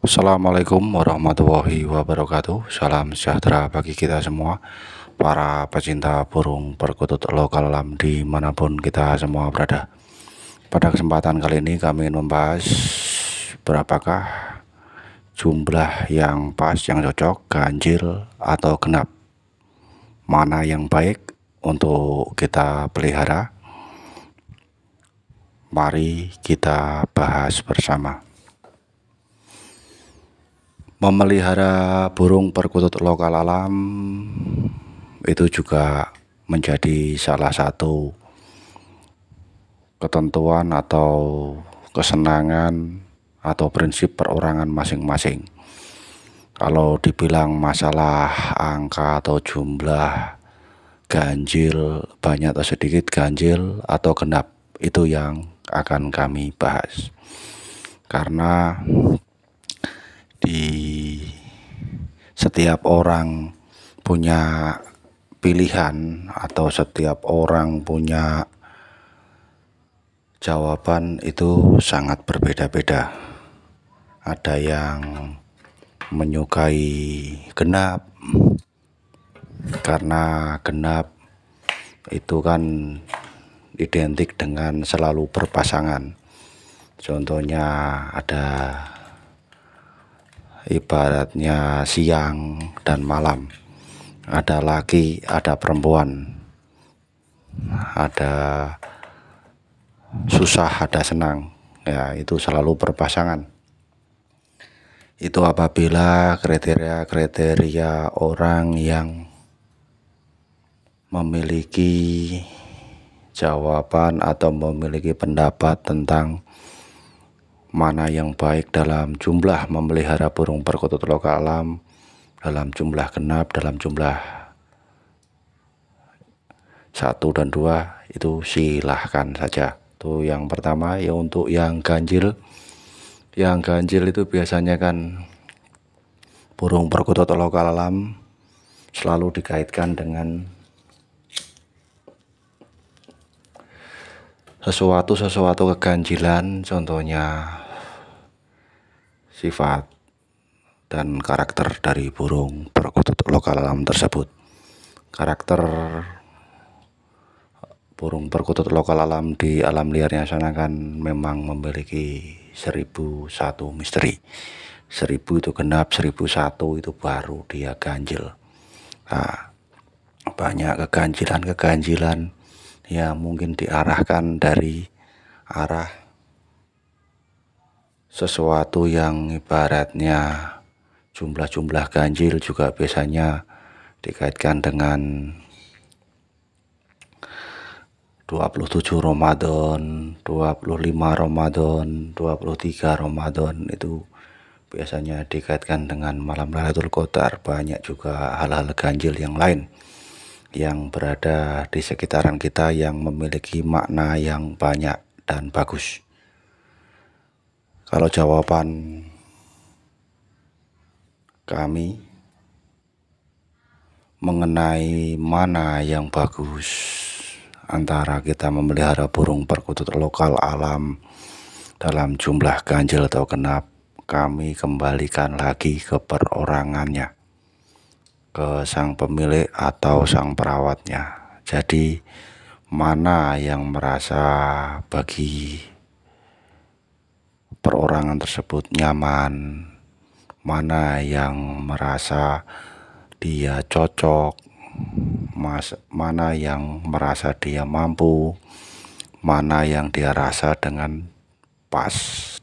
Assalamualaikum warahmatullahi wabarakatuh Salam sejahtera bagi kita semua Para pecinta burung perkutut lokal alam dimanapun kita semua berada Pada kesempatan kali ini kami ingin membahas Berapakah jumlah yang pas yang cocok ganjil atau genap Mana yang baik untuk kita pelihara Mari kita bahas bersama memelihara burung perkutut lokal alam itu juga menjadi salah satu ketentuan atau kesenangan atau prinsip perorangan masing-masing. Kalau dibilang masalah angka atau jumlah ganjil banyak atau sedikit ganjil atau genap itu yang akan kami bahas. Karena di setiap orang punya pilihan atau setiap orang punya jawaban itu sangat berbeda-beda. Ada yang menyukai genap karena genap itu kan identik dengan selalu berpasangan. Contohnya ada ibaratnya siang dan malam ada laki ada perempuan ada susah ada senang ya itu selalu berpasangan itu apabila kriteria-kriteria orang yang memiliki jawaban atau memiliki pendapat tentang mana yang baik dalam jumlah memelihara burung perkutut lokal alam dalam jumlah genap dalam jumlah satu dan dua itu silahkan saja itu yang pertama ya untuk yang ganjil yang ganjil itu biasanya kan burung perkutut lokal alam selalu dikaitkan dengan sesuatu-sesuatu keganjilan contohnya sifat, dan karakter dari burung perkutut lokal alam tersebut. Karakter burung perkutut lokal alam di alam liarnya sana kan memang memiliki seribu satu misteri. seribu itu genap, seribu satu itu baru dia ganjil. Nah, banyak keganjilan-keganjilan yang mungkin diarahkan dari arah sesuatu yang ibaratnya jumlah-jumlah ganjil juga biasanya dikaitkan dengan 27 Ramadan, 25 Ramadan, 23 Ramadan itu biasanya dikaitkan dengan malam Lailatul Qadar. Banyak juga hal-hal ganjil yang lain yang berada di sekitaran kita yang memiliki makna yang banyak dan bagus. Kalau jawaban kami mengenai mana yang bagus antara kita memelihara burung perkutut lokal alam dalam jumlah ganjil atau genap, kami kembalikan lagi ke perorangannya, ke sang pemilik atau sang perawatnya. Jadi, mana yang merasa bagi perorangan tersebut nyaman, mana yang merasa dia cocok, mas, mana yang merasa dia mampu, mana yang dia rasa dengan pas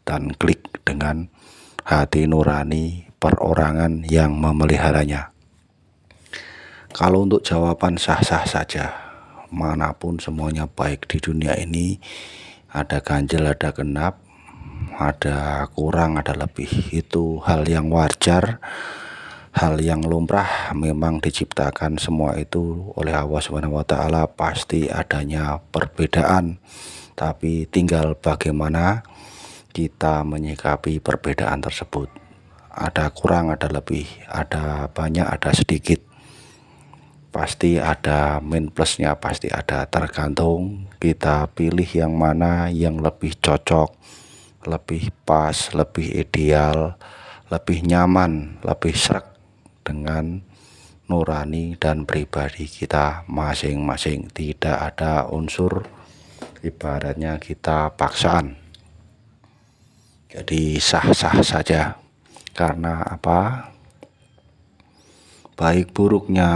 dan klik dengan hati nurani perorangan yang memeliharanya. Kalau untuk jawaban sah-sah saja, manapun semuanya baik di dunia ini, ada ganjel ada genap, ada kurang ada lebih itu hal yang wajar hal yang lumrah memang diciptakan semua itu oleh Allah Subhanahu wa taala pasti adanya perbedaan tapi tinggal bagaimana kita menyikapi perbedaan tersebut ada kurang ada lebih ada banyak ada sedikit pasti ada min plusnya pasti ada tergantung kita pilih yang mana yang lebih cocok lebih pas, lebih ideal, lebih nyaman, lebih serak dengan nurani dan pribadi kita masing-masing. Tidak ada unsur ibaratnya kita paksaan. Jadi sah-sah saja. Karena apa? Baik buruknya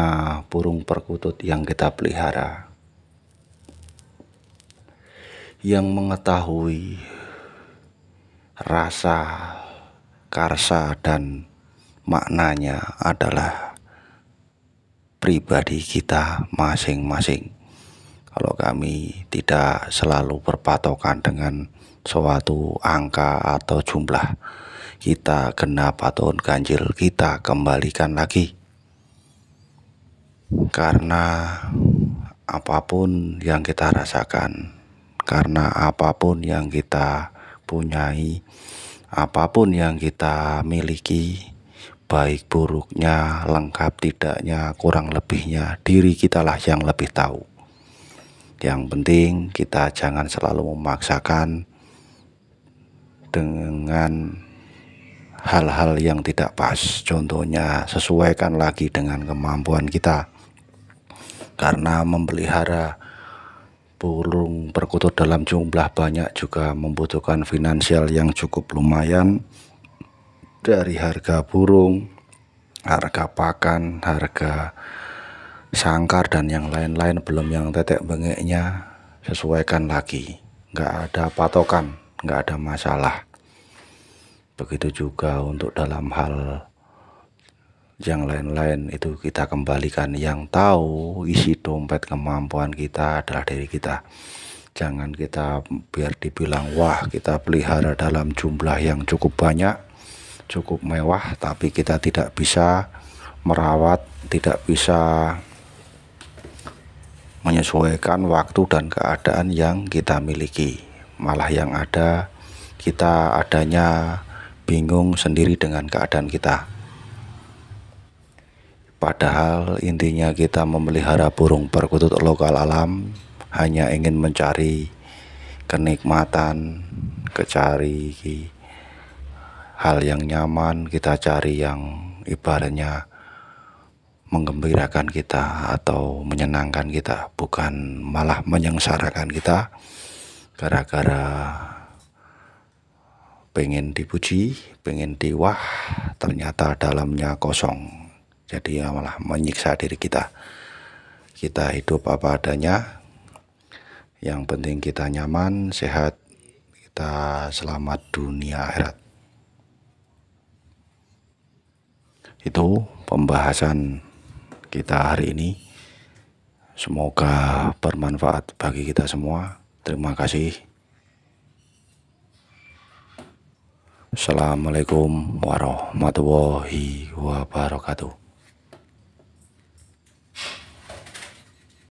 burung perkutut yang kita pelihara yang mengetahui rasa, karsa, dan maknanya adalah pribadi kita masing-masing. Kalau kami tidak selalu berpatokan dengan suatu angka atau jumlah, kita kena atau ganjil, kita kembalikan lagi. Karena apapun yang kita rasakan, karena apapun yang kita mempunyai apapun yang kita miliki, baik buruknya, lengkap tidaknya, kurang lebihnya, diri kitalah yang lebih tahu. Yang penting kita jangan selalu memaksakan dengan hal-hal yang tidak pas. Contohnya, sesuaikan lagi dengan kemampuan kita. Karena memelihara burung perkutut dalam jumlah banyak juga membutuhkan finansial yang cukup lumayan dari harga burung, harga pakan, harga sangkar dan yang lain-lain belum yang tetek bengeknya sesuaikan lagi nggak ada patokan nggak ada masalah begitu juga untuk dalam hal yang lain-lain itu kita kembalikan yang tahu isi dompet kemampuan kita adalah diri kita jangan kita biar dibilang wah kita pelihara dalam jumlah yang cukup banyak cukup mewah tapi kita tidak bisa merawat tidak bisa menyesuaikan waktu dan keadaan yang kita miliki malah yang ada kita adanya bingung sendiri dengan keadaan kita Padahal intinya kita memelihara burung perkutut lokal alam hanya ingin mencari kenikmatan, kecari hal yang nyaman, kita cari yang ibaratnya menggembirakan kita atau menyenangkan kita, bukan malah menyengsarakan kita gara-gara pengen dipuji, pengen diwah, ternyata dalamnya kosong jadi ya malah menyiksa diri kita kita hidup apa adanya yang penting kita nyaman sehat kita selamat dunia akhirat itu pembahasan kita hari ini semoga bermanfaat bagi kita semua terima kasih Assalamualaikum warahmatullahi wabarakatuh.